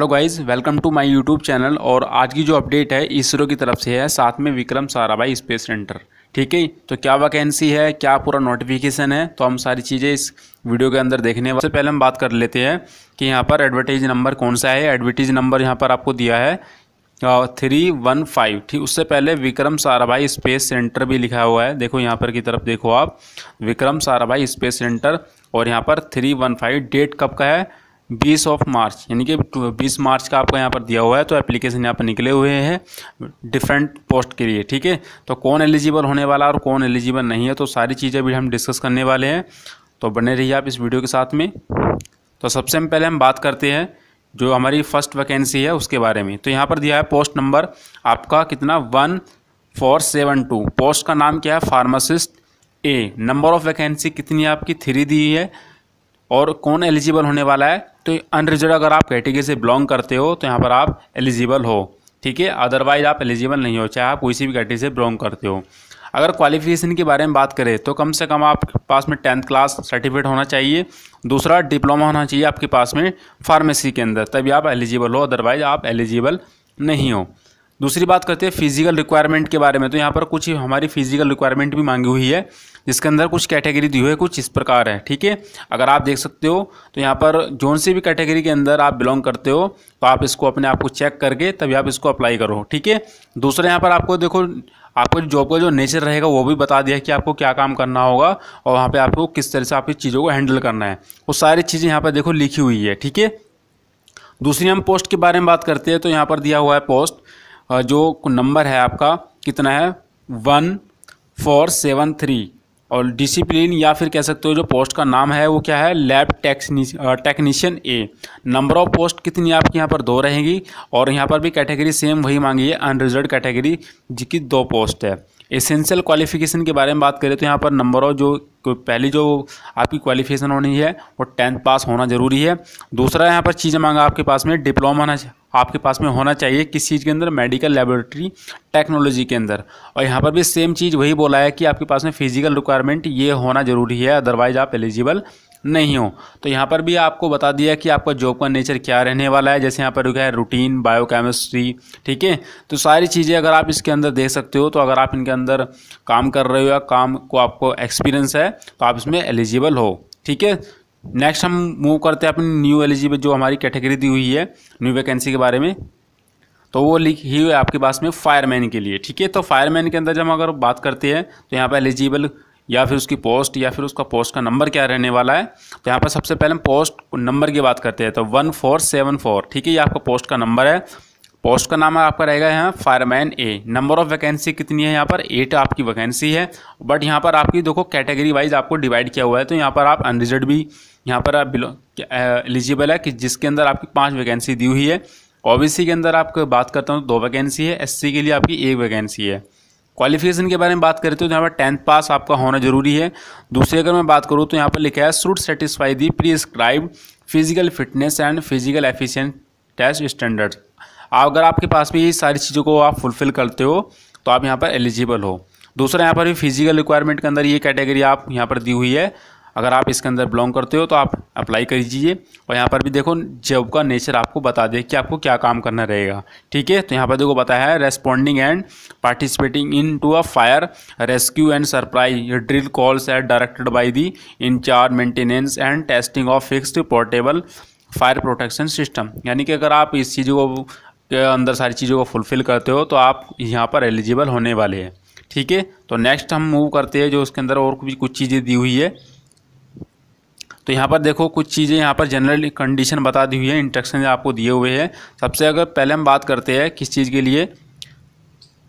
hello guys welcome to my YouTube channel और आज की जो अपडेट है इसरो की तरफ से है साथ में विक्रम साराभाई स्पेस सेंटर ठीक है तो क्या वैकेंसी है क्या पूरा नोटिफिकेशन है तो हम सारी चीज़ें इस वीडियो के अंदर देखने वाले पहले हम बात कर लेते हैं कि यहाँ पर एडवर्टीज नंबर कौन सा है एडवर्टीज नंबर यहाँ पर आपको दिया है थ्री वन फाइव ठीक उससे पहले विक्रम साराभाई स्पेस सेंटर भी लिखा हुआ है देखो यहाँ पर की तरफ देखो आप विक्रम साराभाई स्पेस सेंटर और यहाँ पर थ्री वन फाइव डेट कब का है बीस ऑफ मार्च यानी कि बीस मार्च का आपको यहाँ पर दिया हुआ है तो एप्लीकेशन यहाँ पर निकले हुए हैं डिफरेंट पोस्ट के लिए ठीक है तो कौन एलिजिबल होने वाला और कौन एलिजिबल नहीं है तो सारी चीज़ें भी हम डिस्कस करने वाले हैं तो बने रहिए आप इस वीडियो के साथ में तो सबसे पहले हम बात करते हैं जो हमारी फर्स्ट वैकेंसी है उसके बारे में तो यहाँ पर दिया है पोस्ट नंबर आपका कितना one four seven two post का नाम क्या है pharmacist A number of vacancy कितनी आपकी थ्री दी है और कौन एलिजिबल होने वाला है तो अनरिजर्व अगर आप कैटेगरी से बिलोंग करते हो तो यहाँ पर आप एलिजिबल हो ठीक है अदरवाइज आप एलिजिबल नहीं हो चाहे आप किसी भी कैटेगरी से बिलोंग करते हो अगर क्वालिफिकेशन के बारे में बात करें तो कम से कम आपके पास में टेंथ क्लास सर्टिफिकेट होना चाहिए दूसरा डिप्लोमा होना चाहिए आपके पास में फार्मेसी के अंदर तभी आप एलिजिबल हो अदरवाइज आप एलिजिबल नहीं हो दूसरी बात करते हैं फिजिकल रिक्वायरमेंट के बारे में तो यहाँ पर कुछ हमारी फिजिकल रिक्वायरमेंट भी मांगी हुई है जिसके अंदर कुछ कैटेगरी दी हुई है कुछ इस प्रकार है ठीक है अगर आप देख सकते हो तो यहाँ पर जोन सी भी कैटेगरी के अंदर आप बिलोंग करते हो तो आप इसको अपने आप को चेक करके तभी आप इसको अप्लाई करो ठीक है दूसरा यहाँ पर आपको देखो आपको जॉब का जो नेचर रहेगा वो भी बता दिया कि आपको क्या काम करना होगा और वहाँ पर आपको किस तरह से आप इस चीज़ों को हैंडल करना है वो सारी चीज़ें यहाँ पर देखो लिखी हुई है ठीक है दूसरी हम पोस्ट के बारे में बात करते हैं तो यहाँ पर दिया हुआ है पोस्ट जो नंबर है आपका कितना है वन फोर सेवन थ्री और डिसिप्लिन या फिर कह सकते हो जो पोस्ट का नाम है वो क्या है lab technician A number of post कितनी आपकी यहाँ पर दो रहेगी और यहाँ पर भी कैटेगरी सेम वही मांगी है अनरिजर्व कैटेगरी जिसकी दो पोस्ट है एसेंशियल क्वालिफिकेशन के बारे में बात करें तो यहाँ पर नंबर ऑफ जो पहली जो आपकी क्वालिफिकेशन होनी है वो टेंथ पास होना ज़रूरी है दूसरा यहाँ पर चीज़ मांगा आपके पास में डिप्लोमा होना आपके पास में होना चाहिए किस चीज़ के अंदर मेडिकल लेबोरेटरी टेक्नोलॉजी के अंदर और यहाँ पर भी सेम चीज़ वही बोला है कि आपके पास में फिजिकल रिक्वायरमेंट ये होना ज़रूरी है अदरवाइज़ आप एलिजिबल नहीं हो तो यहाँ पर भी आपको बता दिया कि आपका जॉब का नेचर क्या रहने वाला है जैसे यहाँ पर क्या है रूटीन बायोकेमिस्ट्री ठीक है तो सारी चीज़ें अगर आप इसके अंदर देख सकते हो तो अगर आप इनके अंदर काम कर रहे हो या काम को आपको एक्सपीरियंस है तो आप इसमें एलिजिबल हो ठीक है नेक्स्ट हम मूव करते हैं अपनी न्यू एलिजिबल जो हमारी कैटेगरी दी हुई है न्यू वैकेंसी के बारे में तो वो लिख ही हुई है आपके पास में फायरमैन के लिए ठीक है तो फायरमैन के अंदर जब हम अगर बात करते हैं तो यहाँ पर एलिजिबल या फिर उसकी पोस्ट या फिर उसका पोस्ट का नंबर क्या रहने वाला है तो यहाँ पर सबसे पहले हम पोस्ट नंबर की बात करते हैं तो वन फोर सेवन फोर ठीक है ये आपका पोस्ट का नंबर है पोस्ट का नाम आपका रहेगा यहाँ fireman A number of vacancy कितनी है यहाँ पर एट आपकी वैकेंसी है बट यहाँ पर आपकी देखो कैटेगरी वाइज आपको डिवाइड किया हुआ है तो यहाँ पर आप अनरिजल्ट भी यहाँ पर आप बिलो एलिजिबल है कि जिसके अंदर आपकी पाँच वैकेंसी दी हुई है ओबीसी के अंदर आप बात करता हूँ तो दो वैकेंसी है एस के लिए आपकी एक वैकेंसी है क्वालिफिकेशन के बारे में बात करें तो यहाँ पर टेंथ पास आपका होना जरूरी है दूसरी अगर मैं बात करूँ तो यहाँ पर लिखा है suit satisfy the prescribe physical fitness and physical efficient test standard अगर आपके पास में ये सारी चीज़ों को आप फुलफ़िल करते हो तो आप यहाँ पर एलिजिबल हो दूसरा यहाँ पर भी फिजिकल रिक्वायरमेंट के अंदर ये कैटेगरी आप यहाँ पर दी हुई है अगर आप इसके अंदर बिलोंग करते हो तो आप अप्लाई कर लीजिए और यहाँ पर भी देखो जॉब का नेचर आपको बता दे कि आपको क्या काम करना रहेगा ठीक है तो यहाँ पर देखो बताया है responding and participating in to a fire rescue and surprise drill calls at directed by the incharge maintenance and testing of fixed portable fire protection system यानी कि अगर आप इस चीज़ों को के अंदर सारी चीज़ों को फुलफ़िल करते हो तो आप यहाँ पर एलिजिबल होने वाले हैं ठीक है तो नेक्स्ट हम मूव करते हैं जो उसके अंदर और भी कुछ चीज़ें दी हुई है तो यहाँ पर देखो कुछ चीज़ें यहाँ पर जनरल कंडीशन बता दी हुई है इंस्ट्रक्शन आपको दिए हुए हैं सबसे अगर पहले हम बात करते हैं किस चीज़ के लिए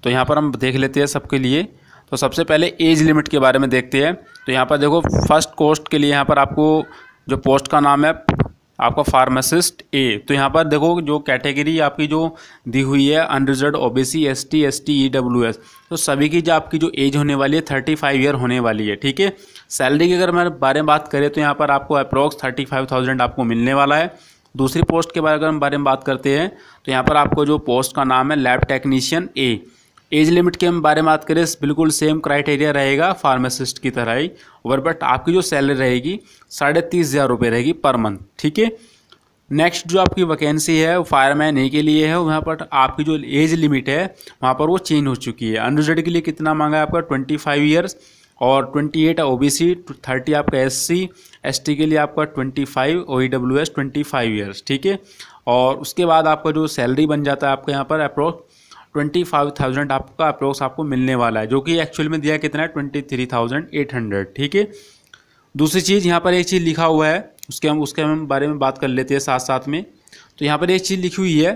तो यहाँ पर हम देख लेते हैं सबके लिए तो सबसे पहले एज लिमिट के बारे में देखते हैं तो यहाँ पर देखो फर्स्ट कोस्ट के लिए यहाँ पर आपको जो पोस्ट का नाम है आपका फार्मासिस्ट ए तो यहाँ पर देखो जो कैटेगरी आपकी जो दी हुई है unreserved T E W S तो सभी की जो आपकी जो एज होने वाली है थर्टी फाइव ईयर होने वाली है ठीक है सैलरी की अगर मैं बारे में बात करें तो यहाँ पर आपको अप्रॉक्स थर्टी फाइव थाउजेंड आपको मिलने वाला है दूसरी पोस्ट के बारे में बारे में बात करते हैं तो यहाँ पर आपको जो पोस्ट का नाम है lab technician A age limit के हम बारे में बात करें बिल्कुल सेम क्राइटेरिया रहेगा फार्मासिस्ट की तरह ही और बट आपकी जो सैलरी रहेगी साढ़े तीस हज़ार रुपये रहेगी पर मंथ ठीक है नेक्स्ट जो आपकी वैकेंसी है वो फायरमैन ए के लिए है वहाँ पर आपकी जो एज लिमिट है वहाँ पर वो चेंज हो चुकी है अनरिजर्ड के लिए कितना मांगा है आपका ट्वेंटी फाइव ईयर्स और twenty eight O B C thirty आपका एस सी एस टी के लिए आपका twenty five O E W S twenty five years ठीक है और उसके बाद आपका जो सैलरी बन जाता है आपके यहाँ पर अप्रोक्स ट्वेंटी फाइव थाउजेंड आपका अप्रोक्स आपको मिलने वाला है जो कि एक्चुअल में दिया कितना है twenty three thousand eight hundred ठीक है दूसरी चीज़ यहाँ पर एक चीज़ लिखा हुआ है उसके हम उसके हम बारे में बात कर लेते हैं साथ साथ में तो यहाँ पर एक चीज़ लिखी हुई है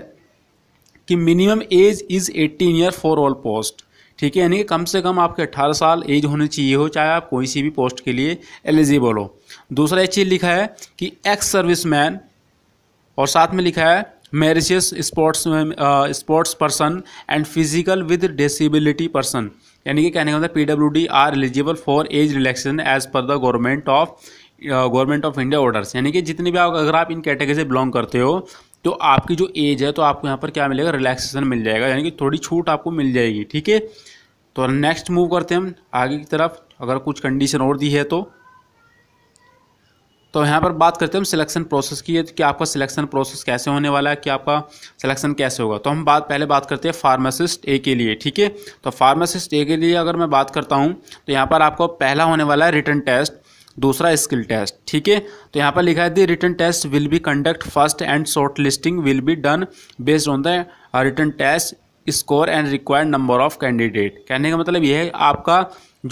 कि minimum age is eighteen year for all post ठीक है यानी कि कम से कम आपके अट्ठारह साल एज होनी चाहिए हो चाहे आप कोई सी भी पोस्ट के लिए एलिजिबल हो दूसरा एक चीज़ लिखा है कि एक्स सर्विस मैन और साथ में लिखा है meritorious sports sports person and physical with disability person यानी कि कहने का मतलब P W D are eligible for age relaxation as per the government of government of India orders यानी कि जितने भी आप अगर आप इन कैटेगरी से बिलोंग करते हो तो आपकी जो एज है तो आपको यहाँ पर क्या मिलेगा रिलैक्सेशन मिल जाएगा यानी कि थोड़ी छूट आपको मिल जाएगी ठीक है तो नेक्स्ट मूव करते हैं हम आगे की तरफ अगर कुछ कंडीशन और दी है तो तो यहाँ पर बात करते हैं हम सिलेक्शन प्रोसेस की कि आपका सिलेक्शन प्रोसेस कैसे होने वाला है कि आपका सिलेक्शन कैसे होगा तो हम बात पहले बात करते हैं फार्मासिस्ट ए के लिए ठीक है तो फार्मासिस्ट ए के लिए अगर मैं बात करता हूँ तो यहाँ पर आपका पहला होने वाला है रिटर्न टेस्ट दूसरा स्किल टेस्ट ठीक है तो यहाँ पर लिखा है the written test will be conduct first and short listing will be done based on the written test score and required number of candidate कहने का मतलब यह है आपका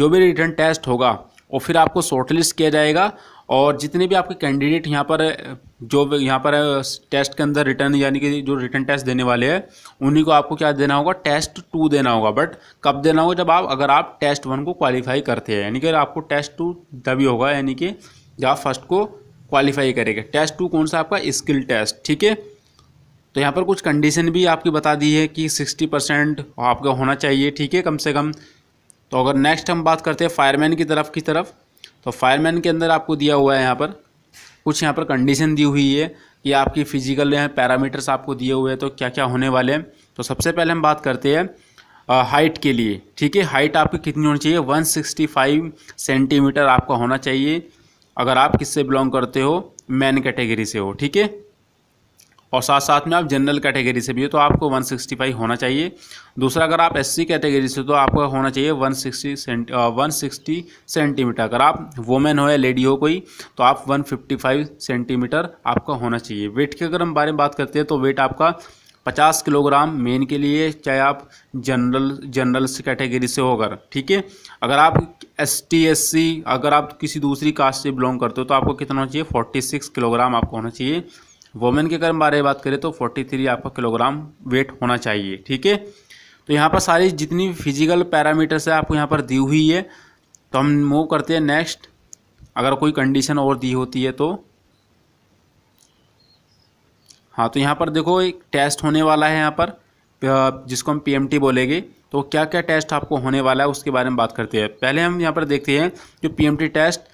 जो भी रिटर्न टेस्ट होगा और फिर आपको शॉर्ट लिस्ट किया जाएगा और जितने भी आपके कैंडिडेट यहाँ पर जो यहाँ पर टेस्ट के अंदर रिटर्न यानी कि जो रिटर्न टेस्ट देने वाले हैं उन्हीं को आपको क्या देना होगा टेस्ट टू देना होगा बट कब देना होगा जब आप अगर आप टेस्ट वन को क्वालिफाई करते हैं यानी कि आपको टेस्ट टू तभी होगा यानी कि जब आप फर्स्ट को क्वालिफाई करेंगे टेस्ट टू कौन सा आपका स्किल टेस्ट ठीक है तो यहाँ पर कुछ कंडीशन भी आपकी बता दी है कि सिक्सटी परसेंट आपका होना चाहिए ठीक है कम से कम तो अगर नेक्स्ट हम बात करते हैं फायरमैन की तरफ की तरफ तो फायरमैन के अंदर आपको दिया हुआ है यहाँ पर कुछ यहाँ पर कंडीशन दी हुई है कि आपकी फिजिकल पैरामीटर्स आपको दिए हुए हैं तो क्या क्या होने वाले हैं तो सबसे पहले हम बात करते हैं हाइट के लिए ठीक है हाइट आपकी कितनी होनी चाहिए 165 सेंटीमीटर आपका होना चाहिए अगर आप किससे बिलोंग करते हो मैन कैटेगरी से हो ठीक है और साथ साथ में आप जनरल कैटेगरी से भी हो तो आपको 165 होना चाहिए दूसरा अगर आप एससी कैटेगरी से तो आपका होना चाहिए 160 सेंट वन सेंटीमीटर अगर आप वोमेन हो या लेडी हो कोई तो आप 155 सेंटीमीटर आपका होना चाहिए वेट के अगर हम बारे में बात करते हैं तो वेट आपका पचास किलोग्राम मेन के लिए चाहे आप जनरल जनरल कैटेगरी से होकर ठीक है अगर आप एस टी एस सी अगर आप किसी दूसरी कास्ट से बिलोंग करते हो तो आपको कितना होना चाहिए फोर्टी सिक्स किलोग्राम आपको होना चाहिए वोमेन के अगर हम बारे में बात करें तो फोर्टी थ्री आपका किलोग्राम वेट होना चाहिए ठीक है तो यहाँ पर सारी जितनी फिजिकल पैरामीटर्स है आपको यहाँ पर दी हुई है तो हम मूव करते हैं नेक्स्ट अगर कोई कंडीशन और दी होती है तो हाँ तो यहाँ पर देखो एक टेस्ट होने वाला है यहाँ पर जिसको हम पीएमटी बोलेंगे तो क्या क्या टेस्ट आपको होने वाला है उसके बारे में बात करते हैं पहले हम यहाँ पर देखते हैं जो पीएमटी टेस्ट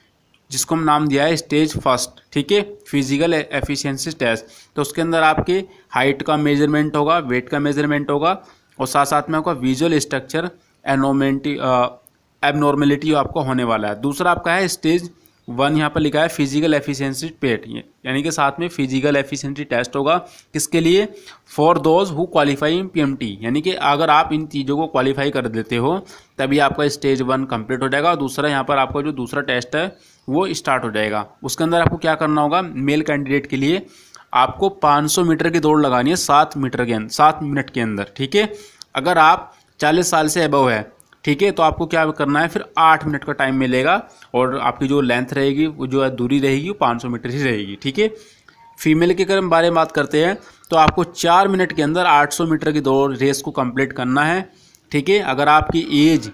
जिसको हम नाम दिया है स्टेज फर्स्ट ठीक है फिजिकल एफिशिएंसी टेस्ट तो उसके अंदर आपके हाइट का मेजरमेंट होगा वेट का मेजरमेंट होगा और साथ साथ में आपका विजुअल स्ट्रक्चर एनोमेंटी एबनॉर्मेलिटी आपका होने वाला है दूसरा आपका है स्टेज वन यहाँ पर लिखा है फिजिकल एफिशिएंसी पेट यानी कि साथ में फिजिकल एफिशिएंसी टेस्ट होगा किसके लिए for those who qualify in PMT यानी कि अगर आप इन चीज़ों को क्वालिफाई कर देते हो तभी आपका स्टेज वन कंप्लीट हो जाएगा और दूसरा यहाँ पर आपका जो दूसरा टेस्ट है वो स्टार्ट हो जाएगा उसके अंदर आपको क्या करना होगा मेल कैंडिडेट के लिए आपको 500 मीटर की दौड़ लगानी है सात मीटर के अंदर सात मिनट के अंदर ठीक है अगर आप 40 साल से अबव है ठीक है तो आपको क्या करना है फिर आठ मिनट का टाइम मिलेगा और आपकी जो लेंथ रहेगी वो जो है दूरी रहेगी वो पाँच मीटर ही रहेगी ठीक है फीमेल के अगर हम बारे में बात करते हैं तो आपको चार मिनट के अंदर 800 मीटर की दौड़ रेस को कंप्लीट करना है ठीक है अगर आपकी एज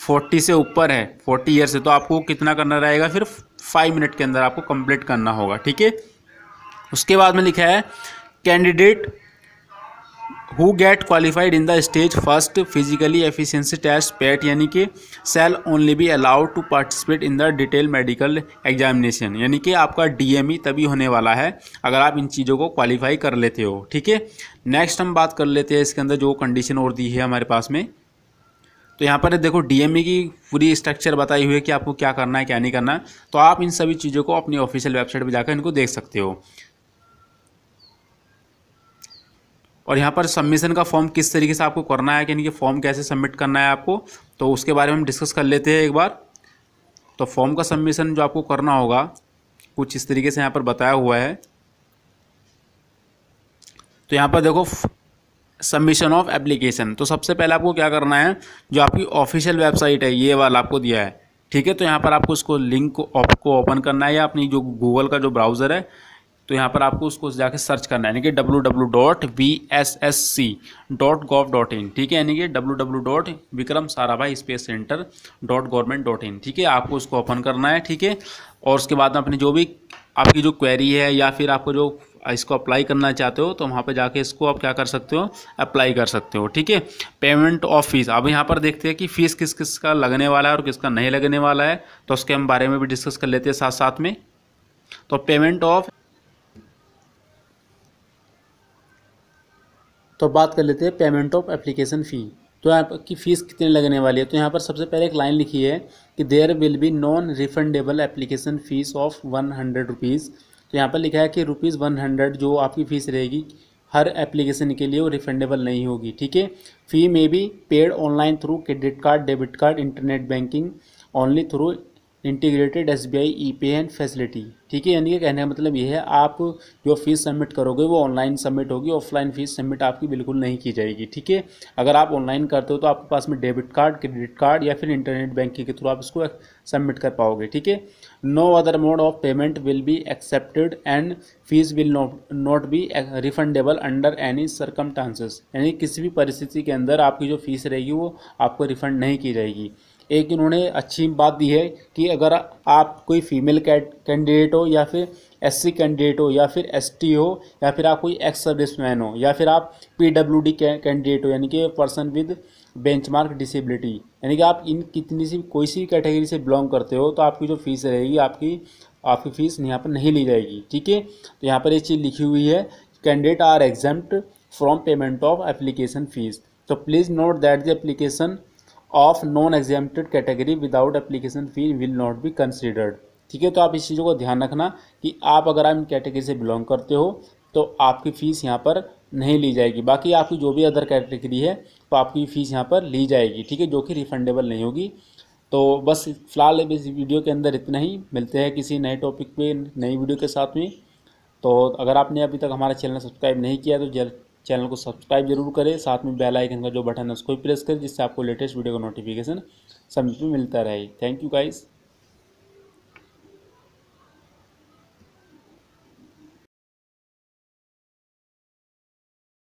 फोर्टी से ऊपर है फोर्टी ईयर से तो आपको कितना करना रहेगा फिर फाइव मिनट के अंदर आपको कंप्लीट करना होगा ठीक है उसके बाद में लिखा है candidate who get qualified in the stage first physically efficiency test PET यानी कि shall only be allowed to participate in the detail medical examination यानी कि आपका डी e तभी होने वाला है अगर आप इन चीज़ों को क्वालिफाई कर लेते हो ठीक है नेक्स्ट हम बात कर लेते हैं इसके अंदर जो कंडीशन और दी है हमारे पास में तो यहाँ पर देखो डीएमई e की पूरी स्ट्रक्चर बताई हुई है कि आपको क्या करना है क्या नहीं करना है तो आप इन सभी चीज़ों को अपनी ऑफिशियल वेबसाइट पर जाकर इनको देख सकते हो और यहाँ पर सबमिशन का फॉर्म किस तरीके से आपको करना है यानी कि फॉर्म कैसे सबमिट करना है आपको तो उसके बारे में हम डिस्कस कर लेते हैं एक बार तो फॉर्म का सबमिशन जो आपको करना होगा कुछ इस तरीके से यहाँ पर बताया हुआ है तो यहाँ पर देखो सबमिशन ऑफ एप्लीकेशन तो सबसे पहले आपको क्या करना है जो आपकी ऑफिशियल वेबसाइट है ये वाला आपको दिया है ठीक है तो यहाँ पर आपको उसको लिंक को को ओपन करना है या अपनी जो गूगल का जो ब्राउज़र है तो यहाँ पर आपको उसको जाके सर्च करना है यानी कि W W dot V S S C dot gov dot in ठीक है यानी कि W W dot Vikram Sarabhai space centre dot government dot in ठीक है आपको उसको ओपन करना है ठीक है और उसके बाद में अपनी जो भी आपकी जो क्वेरी है या फिर आपको जो इसको अप्लाई करना चाहते हो तो वहाँ पर जाके इसको आप क्या कर सकते हो अप्लाई कर सकते हो ठीक है पेमेंट ऑफ फीस अब यहाँ पर देखते हैं कि फ़ीस किस किस का लगने वाला है और किसका नहीं लगने वाला है तो उसके हम बारे में भी डिस्कस कर लेते हैं साथ साथ में तो पेमेंट ऑफ तो बात कर लेते हैं पेमेंट ऑफ एप्लीकेशन फ़ी तो यहाँ की फ़ीस कितनी लगने वाली है तो यहाँ पर सबसे पहले एक लाइन लिखी है कि there will be non refundable application fees of one hundred rupees तो यहाँ पर लिखा है कि रुपीज़ वन हंड्रेड जो आपकी फ़ीस रहेगी हर एप्लीकेशन के लिए वो रिफंडेबल नहीं होगी ठीक है फ़ी में भी paid online through credit card debit card internet banking only through integrated S B I e pay an facility ठीक है यानी कि कहने का मतलब ये है आप जो फीस सबमिट करोगे वो ऑनलाइन सबमिट होगी ऑफलाइन फीस सबमिट आपकी बिल्कुल नहीं की जाएगी ठीक है अगर आप ऑनलाइन करते हो तो आपके पास में डेबिट कार्ड क्रेडिट कार्ड या फिर इंटरनेट बैंकिंग के थ्रू आप इसको सबमिट कर पाओगे ठीक है no other mode of payment will be accepted and fees will not not be uh, refundable under any circumstances यानी किसी भी परिस्थिति के अंदर आपकी जो फीस रहेगी वो आपको रिफंड नहीं की जाएगी एक इन्होंने अच्छी बात दी है कि अगर आप कोई फीमेल कैंडिडेट हो या फिर एससी कैंडिडेट हो या फिर एसटी हो या फिर आप कोई एक्स सर्विस मैन हो या फिर आप पीडब्ल्यूडी कैंडिडेट हो यानी कि पर्सन विद बेंचमार्क डिसेबिलिटी यानी कि आप इन कितनी सी कोई सी कैटेगरी से बिलोंग करते हो तो आपकी जो फीस रहेगी आपकी आपकी फ़ीस यहाँ पर नहीं ली जाएगी ठीक है तो यहाँ पर ये चीज़ लिखी हुई है candidate are exempt from payment of application fees तो please note that the application of non exempted category without application fees will not be considered ठीक है तो आप इस चीज़ों को ध्यान रखना कि आप अगर आप इन कैटेगरी से बिलोंग करते हो तो आपकी फ़ीस यहाँ पर नहीं ली जाएगी बाकी आपकी जो भी अदर कैटेगरी है तो आपकी फ़ीस यहाँ पर ली जाएगी ठीक है जो कि रिफंडेबल नहीं होगी तो बस फ़िलहाल इस वीडियो के अंदर इतना ही मिलते हैं किसी नए टॉपिक पे नई वीडियो के साथ में तो अगर आपने अभी तक हमारा चैनल सब्सक्राइब नहीं किया तो चैनल को सब्सक्राइब जरूर करें साथ में बेल आइकन का जो बटन है उसको भी प्रेस करें जिससे आपको लेटेस्ट वीडियो का नोटिफिकेशन समय पर मिलता रहे थैंक यू गाइज़